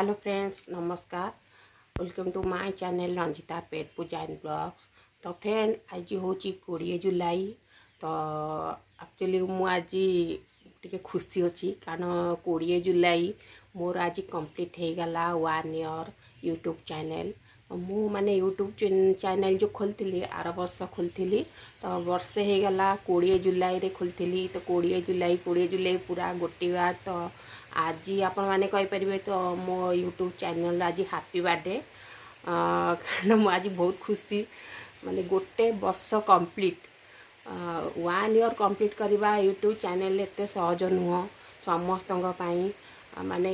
hello friends नमस्कार welcome to my channel Ranjita पेट पूजा एंड ब्लग्स तो फ्रेंड आज हूँ कोड़े जुलाई तो एक्चुअली मुझे टे खुशी अच्छी कारण कोड़े जुलाई मोर आज कम्प्लीट हो गला one year YouTube channel channel जो ୟୁଟ୍ୟୁବ୍ आर वर्ष ଖୋଲିଥିଲି तो ବର୍ଷ हो गला कोड़े जुलाई रे ଜୁଲାଇରେ तो कोड़े जुलाई कोड़े जुलाई पूरा गोटे बार तो ଆଜି ଆପଣମାନେ କହିପାରିବେ ତ ମୋ ୟୁଟ୍ୟୁବ୍ ଚ୍ୟାନେଲ୍ ଆଜି ହାପି ବାର୍ଥଡ଼େ କାରଣ ମୁଁ ଆଜି ବହୁତ ଖୁସି ମାନେ ଗୋଟେ ବର୍ଷ କମ୍ପ୍ଲିଟ୍ ୱାନ୍ ଇୟର୍ କମ୍ପ୍ଲିଟ୍ କରିବା ୟୁଟ୍ୟୁବ୍ ଚ୍ୟାନେଲ୍ ଏତେ ସହଜ ନୁହଁ ସମସ୍ତଙ୍କ ପାଇଁ ମାନେ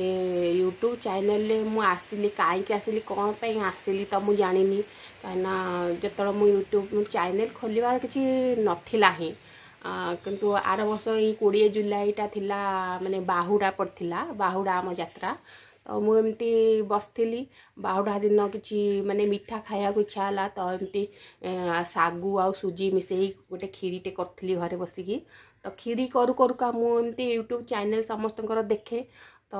ୟୁଟ୍ୟୁବ୍ ଚ୍ୟାନେଲ୍ରେ ମୁଁ ଆସିଲି କାହିଁକି ଆସିଲି କ'ଣ ପାଇଁ ଆସିଲି ତ ମୁଁ ଜାଣିନି କାହିଁକିନା ଯେତେବେଳେ ମୁଁ ୟୁଟ୍ୟୁବ୍ ଚ୍ୟାନେଲ୍ ଖୋଲିବା କିଛି ନଥିଲା ହିଁ କିନ୍ତୁ ଆର ବର୍ଷ ଏଇ କୋଡ଼ିଏ ଜୁଲାଇଟା ଥିଲା ମାନେ ବାହୁଡ଼ା ପଡ଼ିଥିଲା ବାହୁଡ଼ା ଆମ ଯାତ୍ରା ତ ମୁଁ ଏମିତି ବସିଥିଲି ବାହୁଡ଼ା ଦିନ କିଛି ମାନେ ମିଠା ଖାଇବାକୁ ଇଚ୍ଛା ହେଲା ତ ଏମିତି ଶାଗୁ ଆଉ ସୁଜି ମିଶାଇ ଗୋଟେ କ୍ଷୀରିଟେ କରିଥିଲି ଘରେ ବସିକି ତ କ୍ଷୀରି କରୁ କରୁକା ମୁଁ ଏମିତି ୟୁଟ୍ୟୁବ୍ ଚ୍ୟାନେଲ୍ ସମସ୍ତଙ୍କର ଦେଖେ तो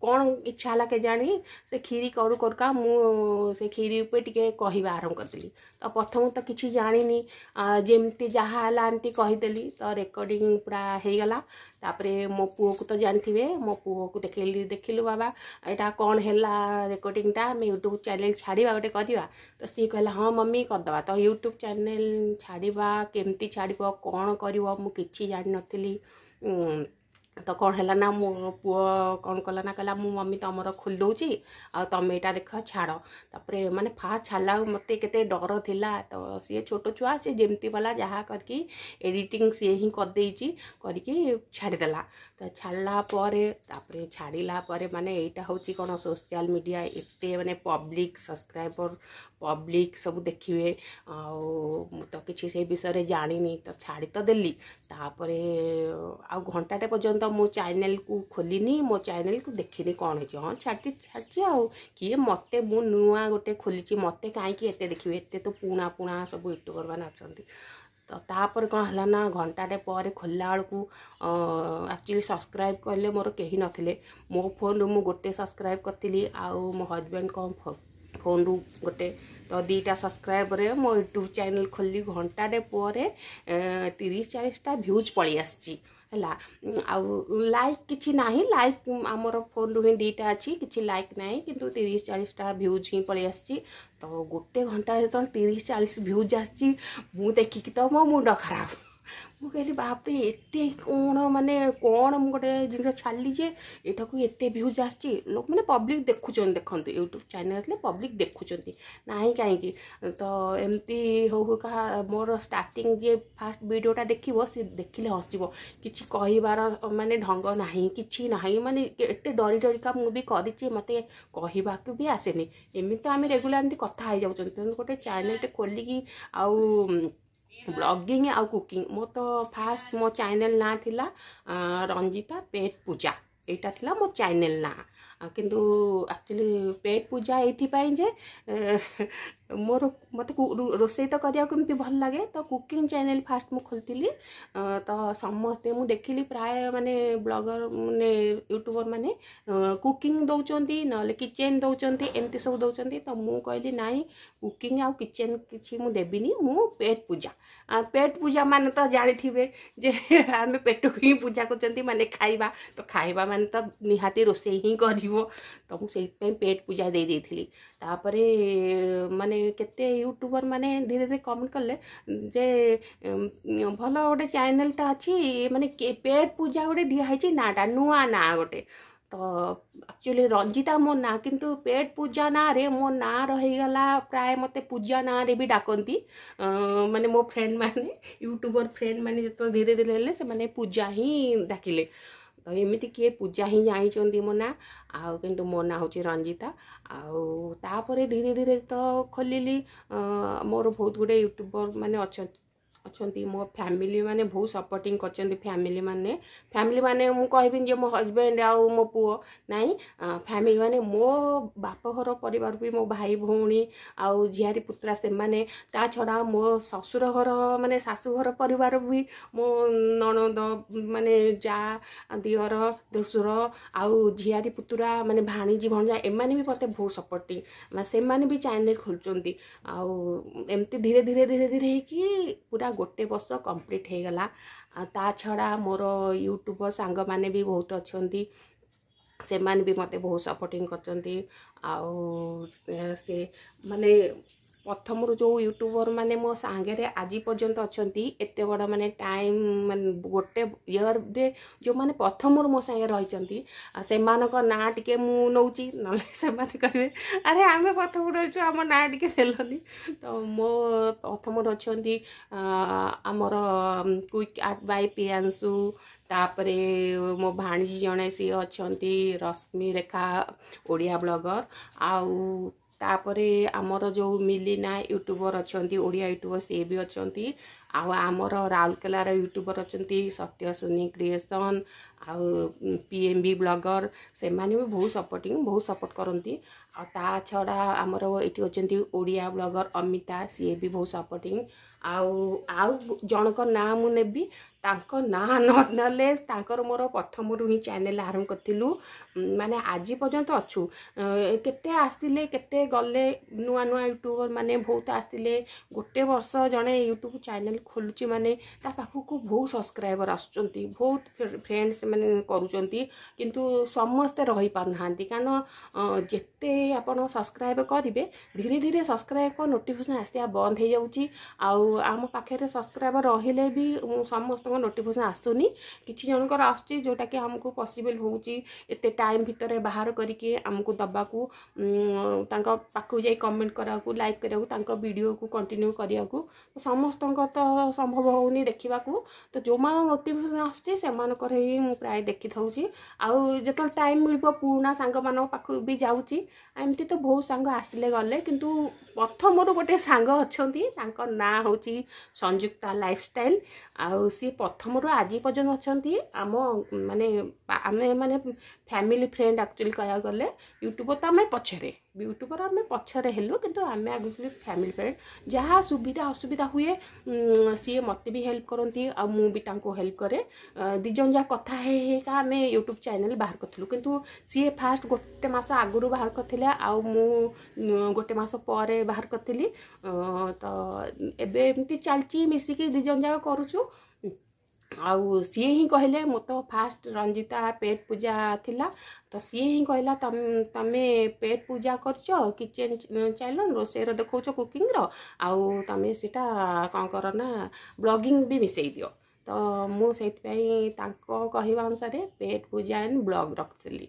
कौन इच्छा है कि जानी से खीरी करू कर मु से खीरी उपे टे कह आरंभ करी तो प्रथम तो किसी जानी जमती जहाँ कहीदेली तो रेकर्डिंग पूरा होगा तापर मो पु को तो जानी थे मो पु को देख देख लु बाबा यहाँ कौन है रेकर्डिंगटा मैं यूट्यूब चेल छाड़ा गोटे करवा तो सी कहला हाँ मम्मी करदे तो यूट्यूब चेल छाड़ा केमती छाड़ कौन कर मुझे जान नी ତ କ'ଣ ହେଲା ନା ମୋ ପୁଅ କ'ଣ କଲା ନା କହିଲା ମୁଁ ମମି ତୁମର ଖୋଲି ଦେଉଛି ଆଉ ତୁମେ ଏଇଟା ଦେଖ ଛାଡ଼ ତାପରେ ମାନେ ଫାର୍ଷ୍ଟ ଛାଡ଼ିଲା ମୋତେ କେତେ ଡର ଥିଲା ତ ସିଏ ଛୋଟ ଛୁଆ ସିଏ ଯେମିତି ଗଲା ଯାହା କରିକି ଏଡ଼ିଟିଂ ସିଏ ହିଁ କରିଦେଇଛି କରିକି ଛାଡ଼ିଦେଲା ତ ଛାଡ଼ିଲା ପରେ ତାପରେ ଛାଡ଼ିଲା ପରେ ମାନେ ଏଇଟା ହେଉଛି କ'ଣ ସୋସିଆଲ୍ ମିଡ଼ିଆ ଏତେ ମାନେ ପବ୍ଲିକ୍ ସବସ୍କ୍ରାଇବର୍ ପବ୍ଲିକ୍ ସବୁ ଦେଖିବେ ଆଉ ମୁଁ ତ କିଛି ସେ ବିଷୟରେ ଜାଣିନି ତ ଛାଡ଼ି ତ ଦେଲି ତାପରେ ଆଉ ଘଣ୍ଟାଟେ ପର୍ଯ୍ୟନ୍ତ ପର୍ଯ୍ୟନ୍ତ ମୋ ଚ୍ୟାନେଲ୍କୁ ଖୋଲିନି ମୋ ଚ୍ୟାନେଲ୍କୁ ଦେଖିନି କ'ଣ ହେଇଛି ହଁ ଛାଡ଼ିଛି ଛାଡ଼ିଛି ଆଉ କିଏ ମୋତେ ମୁଁ ନୂଆ ଗୋଟେ ଖୋଲିଛି ମୋତେ କାହିଁକି ଏତେ ଦେଖିବି ଏତେ ତ ପୁଣା ପୁଣା ସବୁ ୟୁଟ୍ୟୁବର୍ମାନେ ଅଛନ୍ତି ତ ତାପରେ କ'ଣ ହେଲା ନା ଘଣ୍ଟାଟେ ପରେ ଖୋଲିଲା ବେଳକୁ ଆକ୍ଚୁଆଲି ସବସ୍କ୍ରାଇବ୍ କଲେ ମୋର କେହି ନଥିଲେ ମୋ ଫୋନ୍ରୁ ମୁଁ ଗୋଟେ ସବସ୍କ୍ରାଇବ୍ କରିଥିଲି ଆଉ ମୋ ହଜବେଣ୍ଡ କ'ଣ ଫୋନ୍ରୁ ଗୋଟେ ତ ଦୁଇଟା ସବସ୍କ୍ରାଇବ୍ରେ ମୋ ୟୁଟ୍ୟୁବ୍ ଚ୍ୟାନେଲ୍ ଖୋଲି ଘଣ୍ଟାଟେ ପରେ ତିରିଶ ଚାଳିଶଟା ଭ୍ୟୁଜ୍ ପଳେଇ ଆସିଛି ହେଲା ଆଉ ଲାଇକ୍ କିଛି ନାହିଁ ଲାଇକ୍ ଆମର ଫୋନ୍ରୁ ହିଁ ଦୁଇଟା ଅଛି କିଛି ଲାଇକ୍ ନାହିଁ କିନ୍ତୁ ତିରିଶ ଚାଳିଶଟା ଭ୍ୟୁଜ୍ ହିଁ ପଳେଇ ଆସିଛି ତ ଗୋଟେ ଘଣ୍ଟା ଯେତେବେଳେ ତିରିଶ ଚାଳିଶ ଭ୍ୟୁଜ୍ ଆସିଛି ମୁଁ ଦେଖିକି ତ ମୋ ମୁଣ୍ଡ ଖରାପ ମୁଁ କହିଲି ବାପରେ ଏତେ କ'ଣ ମାନେ କ'ଣ ମୁଁ ଗୋଟେ ଜିନିଷ ଛାଡ଼ିଲି ଯେ ଏଇଟାକୁ ଏତେ ଭ୍ୟୁଜ୍ ଆସିଛି ଲୋକମାନେ ପବ୍ଲିକ୍ ଦେଖୁଛନ୍ତି ଦେଖନ୍ତୁ ୟୁଟ୍ୟୁବ୍ ଚ୍ୟାନେଲ୍ ଆସିଲେ ପବ୍ଲିକ୍ ଦେଖୁଛନ୍ତି ନାହିଁ କାହିଁକି ତ ଏମିତି ହଉ ହଉ କାହା ମୋର ଷ୍ଟାର୍ଟିଂ ଯିଏ ଫାଷ୍ଟ ଭିଡ଼ିଓଟା ଦେଖିବ ସେ ଦେଖିଲେ ହସିବ କିଛି କହିବାର ମାନେ ଢଙ୍ଗ ନାହିଁ କିଛି ନାହିଁ ମାନେ ଏତେ ଡରି ଡରିକା ମୁଁ ବି କରିଛି ମୋତେ କହିବାକୁ ବି ଆସେନି ଏମିତି ତ ଆମେ ରେଗୁଲାର ଏମିତି କଥା ହେଇଯାଉଛନ୍ତି ତେଣୁ ଗୋଟେ ଚ୍ୟାନେଲ୍ଟେ ଖୋଲିକି ଆଉ ବ୍ଲଗିଂ ଆଉ କୁକିଂ ମୋ ତ ଫାଷ୍ଟ ମୋ ଚ୍ୟାନେଲ୍ ନାଁ ଥିଲା ରଞ୍ଜିତା ପେଟ୍ ପୂଜା ଏଇଟା ଥିଲା ମୋ ଚ୍ୟାନେଲ୍ ନାଁ କିନ୍ତୁ ଆକ୍ଚୁଆଲି ପେଟ୍ ପୂଜା ଏଇଥିପାଇଁ ଯେ ମୋର ମୋତେ ରୋଷେଇ ତ କରିବାକୁ ଏମିତି ଭଲ ଲାଗେ ତ କୁକିଂ ଚ୍ୟାନେଲ୍ ଫାଷ୍ଟ ମୁଁ ଖୋଲିଥିଲି ତ ସମସ୍ତେ ମୁଁ ଦେଖିଲି ପ୍ରାୟ ମାନେ ବ୍ଲଗର୍ ମାନେ ୟୁଟ୍ୟୁବର୍ ମାନେ କୁକିଂ ଦେଉଛନ୍ତି ନହେଲେ କିଚେନ୍ ଦେଉଛନ୍ତି ଏମିତି ସବୁ ଦେଉଛନ୍ତି ତ ମୁଁ କହିଲି ନାହିଁ କୁକିଂ ଆଉ କିଚେନ୍ କିଛି ମୁଁ ଦେବିନି ମୁଁ ପେଟ୍ ପୂଜା ପେଟ୍ ପୂଜା ମାନେ ତ ଜାଣିଥିବେ ଯେ ଆମେ ପେଟକୁ ହିଁ ପୂଜା କରୁଛନ୍ତି ମାନେ ଖାଇବା ତ ଖାଇବା ମାନେ ତ ନିହାତି ରୋଷେଇ ହିଁ କରିବୁ ଆସିବ ତ ମୁଁ ସେଇଥିପାଇଁ ପେଟ୍ ପୂଜା ଦେଇଦେଇଥିଲି ତାପରେ ମାନେ କେତେ ୟୁଟ୍ୟୁବର୍ ମାନେ ଧୀରେ ଧୀରେ କମେଣ୍ଟ କଲେ ଯେ ଭଲ ଗୋଟେ ଚ୍ୟାନେଲ୍ଟା ଅଛି ମାନେ ପେଟ୍ ପୂଜା ଗୋଟେ ଦିଆହେଇଛି ନାଁଟା ନୂଆ ନାଁ ଗୋଟେ ତ ଆକ୍ଚୁଆଲି ରଞ୍ଜିତା ମୋ ନାଁ କିନ୍ତୁ ପେଟ୍ ପୂଜା ନାଁରେ ମୋ ନାଁ ରହିଗଲା ପ୍ରାୟ ମୋତେ ପୂଜା ନାଁରେ ବି ଡାକନ୍ତି ମାନେ ମୋ ଫ୍ରେଣ୍ଡମାନେ ୟୁଟ୍ୟୁବର୍ ଫ୍ରେଣ୍ଡମାନେ ଯେତେବେଳେ ଧୀରେ ଧୀରେ ହେଲେ ସେମାନେ ପୂଜା ହିଁ ଡାକିଲେ ତ ଏମିତି କିଏ ପୂଜା ହିଁ ଜାଣିଛନ୍ତି ମୋ ନାଁ ଆଉ କିନ୍ତୁ ମୋ ନାଁ ହେଉଛି ରଞ୍ଜିତା ଆଉ ତାପରେ ଧୀରେ ଧୀରେ ତ ଖୋଲିଲି ମୋର ବହୁତ ଗୁଡ଼ିଏ ୟୁଟ୍ୟୁବର୍ ମାନେ ଅଛନ୍ତି ଅଛନ୍ତି ମୋ ଫ୍ୟାମିଲିମାନେ ବହୁତ ସପୋର୍ଟିଂ କରିଛନ୍ତି ଫ୍ୟାମିଲିମାନେ ଫ୍ୟାମିଲିମାନେ ମୁଁ କହିବିନି ଯେ ମୋ ହଜବେଣ୍ଡ ଆଉ ମୋ ପୁଅ ନାହିଁ ଫ୍ୟାମିଲିମାନେ ମୋ ବାପଘର ପରିବାର ବି ମୋ ଭାଇ ଭଉଣୀ ଆଉ ଝିଆରୀ ପୁତୁରା ସେମାନେ ତା ଛଡ଼ା ମୋ ଶ୍ୱଶୁର ଘର ମାନେ ଶାଶୁଘର ପରିବାର ବି ମୋ ନଣଦ ମାନେ ଯା ଦିଅର ଦେଶୁର ଆଉ ଝିଆରୀ ପୁତୁରା ମାନେ ଭାଣିଜୀ ଭଣଜା ଏମାନେ ବି ମୋତେ ବହୁତ ସପୋର୍ଟିଂ ସେମାନେ ବି ଚ୍ୟାନେଲ୍ ଖୋଲୁଛନ୍ତି ଆଉ ଏମିତି ଧୀରେ ଧୀରେ ଧୀରେ ଧୀରେ ହେଇକି ପୁରା गोटे वर्ष कम्प्लिट हे गला ता छड़ा मोर युट्युबर सांग माने भी बहुत अछन्ती से मान भी मते बहुत सपोर्टिंग करचन्ती आ से माने ପ୍ରଥମରୁ ଯେଉଁ ୟୁଟ୍ୟୁବର ମାନେ ମୋ ସାଙ୍ଗରେ ଆଜି ପର୍ଯ୍ୟନ୍ତ ଅଛନ୍ତି ଏତେ ବଡ଼ ମାନେ ଟାଇମ୍ ମାନେ ଗୋଟେ ଇୟର୍ରେ ଯେଉଁମାନେ ପ୍ରଥମରୁ ମୋ ସାଙ୍ଗରେ ରହିଛନ୍ତି ସେମାନଙ୍କ ନାଁ ଟିକେ ମୁଁ ନେଉଛି ନହେଲେ ସେମାନେ କହିବେ ଆରେ ଆମେ ପ୍ରଥମରୁ ରହିଛୁ ଆମ ନାଁ ଟିକେ ଦେଲନି ତ ମୋ ପ୍ରଥମରୁ ଅଛନ୍ତି ଆମର କୁଇକ୍ ଆର୍ଟ ବାଇ ପିଆଂଶୁ ତାପରେ ମୋ ଭାଣିଜୀ ଜଣେ ସିଏ ଅଛନ୍ତି ରଶ୍ମି ରେଖା ଓଡ଼ିଆ ବ୍ଲଗର୍ ଆଉ तपर अमर जो मिली नाय युट्युबर अहिले ओडिया युट्युबर सिए अहिले आउँ आम राकेला युट्युबर अहिले सत्य सुनी क्रिएसन आउ पिएम वि ब्लगर त्यो बहु सपोर्टिङ बहुत सपोर्ट गर ଆଉ ତା ଛଡ଼ା ଆମର ଏଠି ଅଛନ୍ତି ଓଡ଼ିଆ ବ୍ଲଗର୍ ଅମିତା ସିଏ ବି ବହୁତ ସପୋର୍ଟିଂ ଆଉ ଆଉ ଜଣଙ୍କ ନାଁ ମୁଁ ନେବି ତାଙ୍କ ନାଁ ନ ନେଲେ ତାଙ୍କର ମୋର ପ୍ରଥମରୁ ହିଁ ଚ୍ୟାନେଲ୍ ଆରମ୍ଭ କରିଥିଲୁ ମାନେ ଆଜି ପର୍ଯ୍ୟନ୍ତ ଅଛୁ କେତେ ଆସିଲେ କେତେ ଗଲେ ନୂଆ ନୂଆ ୟୁଟ୍ୟୁବର୍ ମାନେ ବହୁତ ଆସିଲେ ଗୋଟେ ବର୍ଷ ଜଣେ ୟୁଟ୍ୟୁବ୍ ଚ୍ୟାନେଲ୍ ଖୋଲୁଛି ମାନେ ତା ପାଖକୁ ବହୁତ ସବସ୍କ୍ରାଇବର୍ ଆସୁଛନ୍ତି ବହୁତ ଫ୍ରେଣ୍ଡସ୍ ମାନେ କରୁଛନ୍ତି କିନ୍ତୁ ସମସ୍ତେ ରହିପାରୁନାହାନ୍ତି କାରଣ ଯେତେ ଯଦି ଆପଣ ସବସ୍କ୍ରାଇବ୍ କରିବେ ଧୀରେ ଧୀରେ ସବସ୍କ୍ରାଇବ୍ଙ୍କ ନୋଟିଫିକେସନ୍ ଆସିବା ବନ୍ଦ ହେଇଯାଉଛି ଆଉ ଆମ ପାଖରେ ସବସ୍କ୍ରାଇବ୍ ରହିଲେ ବି ସମସ୍ତଙ୍କ ନୋଟିଫିକେସନ୍ ଆସୁନି କିଛି ଜଣଙ୍କର ଆସୁଛି ଯେଉଁଟାକି ଆମକୁ ପସିବଲ୍ ହେଉଛି ଏତେ ଟାଇମ୍ ଭିତରେ ବାହାର କରିକି ଆମକୁ ଦେବାକୁ ତାଙ୍କ ପାଖକୁ ଯାଇ କମେଣ୍ଟ କରିବାକୁ ଲାଇକ୍ କରିବାକୁ ତାଙ୍କ ଭିଡ଼ିଓକୁ କଣ୍ଟିନ୍ୟୁ କରିବାକୁ ସମସ୍ତଙ୍କ ତ ସମ୍ଭବ ହେଉନି ଦେଖିବାକୁ ତ ଯେଉଁମାନଙ୍କ ନୋଟିଫିକେସନ୍ ଆସୁଛି ସେମାନଙ୍କର ହିଁ ମୁଁ ପ୍ରାୟ ଦେଖିଥାଉଛି ଆଉ ଯେତେବେଳେ ଟାଇମ୍ ମିଳିବ ପୁରୁଣା ସାଙ୍ଗମାନଙ୍କ ପାଖକୁ ବି ଯାଉଛି ଏମିତି ତ ବହୁତ ସାଙ୍ଗ ଆସିଲେ ଗଲେ କିନ୍ତୁ ପ୍ରଥମରୁ ଗୋଟେ ସାଙ୍ଗ ଅଛନ୍ତି ତାଙ୍କ ନାଁ ହେଉଛି ସଂଯୁକ୍ତା ଲାଇଫଷ୍ଟାଇଲ୍ ଆଉ ସିଏ ପ୍ରଥମରୁ ଆଜି ପର୍ଯ୍ୟନ୍ତ ଅଛନ୍ତି ଆମ ମାନେ ଆମେ ମାନେ ଫ୍ୟାମିଲି ଫ୍ରେଣ୍ଡ ଆକ୍ଚୁଆଲି କହିବାକୁ ଗଲେ ୟୁଟ୍ୟୁବ୍ ତ ଆମେ ପଛରେ ୟୁଟ୍ୟୁବର ଆମେ ପଛରେ ହେଲୁ କିନ୍ତୁ ଆମେ ଆଗକୁ ଫ୍ୟାମିଲି ଫ୍ରେଣ୍ଡ ଯାହା ସୁବିଧା ଅସୁବିଧା ହୁଏ ସିଏ ମୋତେ ବି ହେଲ୍ପ କରନ୍ତି ଆଉ ମୁଁ ବି ତାଙ୍କୁ ହେଲ୍ପ କରେ ଦୁଇ ଜଣ ଯାହା କଥା ହେଇ ହେଇକା ଆମେ ୟୁଟ୍ୟୁବ୍ ଚ୍ୟାନେଲ୍ ବାହାର କରିଥିଲୁ କିନ୍ତୁ ସିଏ ଫାଷ୍ଟ ଗୋଟେ ମାସ ଆଗରୁ ବାହାର କରିଥିଲେ ଆଉ ମୁଁ ଗୋଟେ ମାସ ପରେ ବାହାର କରିଥିଲି ତ ଏବେ ଏମିତି ଚାଲିଛି ମିଶିକି ଦୁଇ ଜଣ ଯାକ କରୁଛୁ आ सी ही कहले मो तो फास्ट रंजिता पेट पूजा थिला तो सी कहला तम तमे पेट पूजा करचो किचन चैनल रो से रो देखौचो कुकिंग रो आ तमे सेटा क करना ब्लॉगिंग भी मिसै दियो तो मु सेत पई ताको कहिबा अनुसार पेट पूजा एंड ब्लॉग रखसली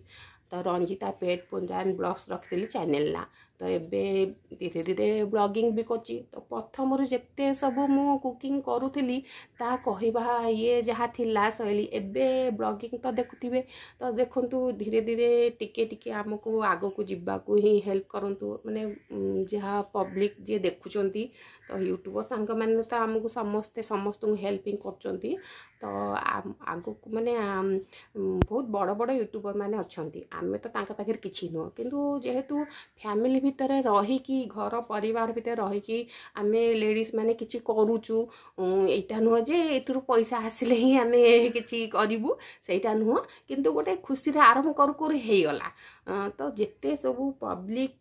ତ ରଞ୍ଜିତା ପେଟ୍ ପୁଞ୍ଜାନ୍ ବ୍ଲଗ୍ସ ରଖିଥିଲି ନାଁ ତ ଏବେ ଧୀରେ ଧୀରେ ବ୍ଲଗିଂ ବି କରୁଛି ତ ପ୍ରଥମରୁ ଯେତେ ସବୁ ମୁଁ କୁକିଂ କରୁଥିଲି ତା କହିବା ଇଏ ଯାହା ଥିଲା ଶୈଳୀ ଏବେ ବ୍ଲଗିଂ ତ ଦେଖୁଥିବେ ତ ଦେଖନ୍ତୁ ଧୀରେ ଧୀରେ ଟିକେ ଟିକେ ଆମକୁ ଆଗକୁ ଯିବାକୁ ହିଁ ହେଲ୍ପ କରନ୍ତୁ ମାନେ ଯାହା ପବ୍ଲିକ୍ ଯିଏ ଦେଖୁଛନ୍ତି ତ ୟୁଟ୍ୟୁବର୍ ସାଙ୍ଗମାନେ ତ ଆମକୁ ସମସ୍ତେ ସମସ୍ତଙ୍କୁ ହେଲ୍ପ ହିଁ କରୁଛନ୍ତି ତ ଆଗକୁ ମାନେ ବହୁତ ବଡ଼ ବଡ଼ ମାନେ ଅଛନ୍ତି ଆମେ ତ ତାଙ୍କ ପାଖରେ କିଛି ନୁହଁ କିନ୍ତୁ ଯେହେତୁ ଫ୍ୟାମିଲି ଭିତରେ ରହିକି ଘର ପରିବାର ଭିତରେ ରହିକି ଆମେ ଲେଡ଼ିଜ୍ ମାନେ କିଛି କରୁଛୁ ଏଇଟା ନୁହଁ ଯେ ଏଥିରୁ ପଇସା ଆସିଲେ ହିଁ ଆମେ କିଛି କରିବୁ ସେଇଟା ନୁହଁ କିନ୍ତୁ ଗୋଟେ ଖୁସିରେ ଆରମ୍ଭ କରୁ କରୁ ହେଇଗଲା ତ ଯେତେ ସବୁ ପବ୍ଲିକ୍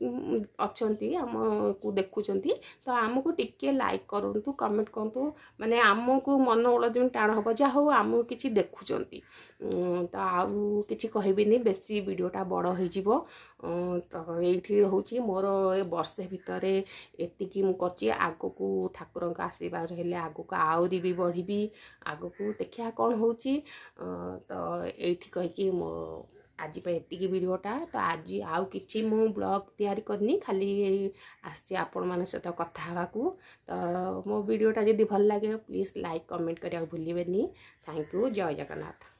ଅଛନ୍ତି ଆମକୁ ଦେଖୁଛନ୍ତି ତ ଆମକୁ ଟିକିଏ ଲାଇକ୍ କରନ୍ତୁ କମେଣ୍ଟ କରନ୍ତୁ ମାନେ ଆମକୁ ମନ ଉଳଜମି ଟାଣ ହେବ ଯାହା ହଉ ଆମକୁ କିଛି ଦେଖୁଛନ୍ତି ତ ଆଉ କିଛି କହିବିନି ବେଶୀ ଭିଡ଼ିଓ ଭିଡ଼ିଓଟା ବଡ଼ ହେଇଯିବ ତ ଏଇଠି ରହୁଛି ମୋର ଏ ବର୍ଷେ ଭିତରେ ଏତିକି ମୁଁ କରିଛି ଆଗକୁ ଠାକୁରଙ୍କ ଆଶୀର୍ବାଦ ହେଲେ ଆଗକୁ ଆହୁରି ବି ବଢ଼ିବି ଆଗକୁ ଦେଖିବା କ'ଣ ହେଉଛି ତ ଏଇଠି କହିକି ମୋ ଆଜି ପାଇଁ ଏତିକି ଭିଡ଼ିଓଟା ତ ଆଜି ଆଉ କିଛି ମୁଁ ବ୍ଲଗ୍ ତିଆରି କରିନି ଖାଲି ଆସିଛି ଆପଣମାନଙ୍କ ସହିତ କଥା ହେବାକୁ ତ ମୋ ଭିଡ଼ିଓଟା ଯଦି ଭଲ ଲାଗେ ପ୍ଲିଜ୍ ଲାଇକ୍ କମେଣ୍ଟ କରିବାକୁ ଭୁଲିବେନି ଥ୍ୟାଙ୍କ ୟୁ ଜୟ ଜଗନ୍ନାଥ